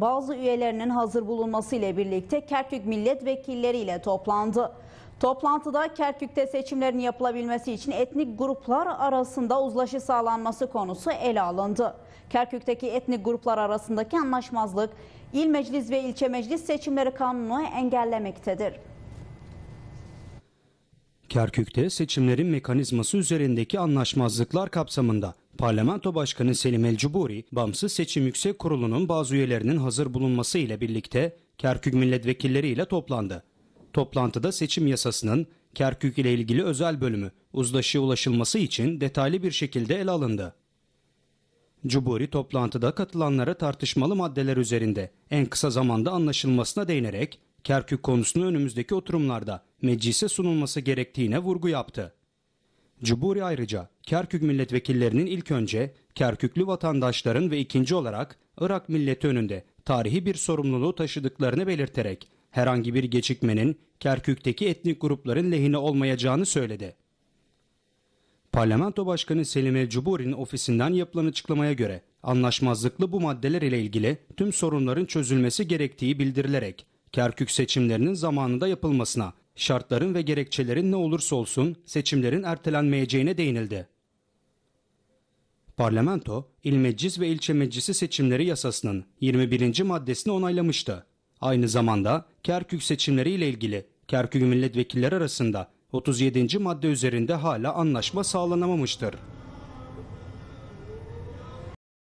bazı üyelerinin hazır bulunması ile birlikte Kerkük milletvekilleriyle toplandı. Toplantıda Kerkük'te seçimlerin yapılabilmesi için etnik gruplar arasında uzlaşı sağlanması konusu ele alındı. Kerkük'teki etnik gruplar arasındaki anlaşmazlık il meclis ve ilçe meclis seçimleri kanunu engellemektedir. Kerkük'te seçimlerin mekanizması üzerindeki anlaşmazlıklar kapsamında Parlamento Başkanı Selim El Cuburi, Bağımsız Seçim Yüksek Kurulu'nun bazı üyelerinin hazır bulunması ile birlikte Kerkük milletvekilleri ile toplandı. Toplantıda seçim yasasının Kerkük ile ilgili özel bölümü uzlaşıya ulaşılması için detaylı bir şekilde ele alındı. Cuburi toplantıda katılanlara tartışmalı maddeler üzerinde en kısa zamanda anlaşılmasına değinerek Kerkük konusunu önümüzdeki oturumlarda meclise sunulması gerektiğine vurgu yaptı. Cuburi ayrıca Kerkük milletvekillerinin ilk önce Kerküklü vatandaşların ve ikinci olarak Irak milleti önünde tarihi bir sorumluluğu taşıdıklarını belirterek herhangi bir gecikmenin Kerkük'teki etnik grupların lehine olmayacağını söyledi. Parlamento Başkanı Selim El Cuburi'nin ofisinden yapılan açıklamaya göre anlaşmazlıklı bu maddeler ile ilgili tüm sorunların çözülmesi gerektiği bildirilerek Kerkük seçimlerinin zamanında yapılmasına Şartların ve gerekçelerin ne olursa olsun seçimlerin ertelenmeyeceğine değinildi. Parlamento, il meclis ve ilçe meclisi seçimleri yasasının 21. maddesini onaylamıştı. Aynı zamanda Kerkük seçimleri ile ilgili Kerkük milletvekilleri arasında 37. madde üzerinde hala anlaşma sağlanamamıştır.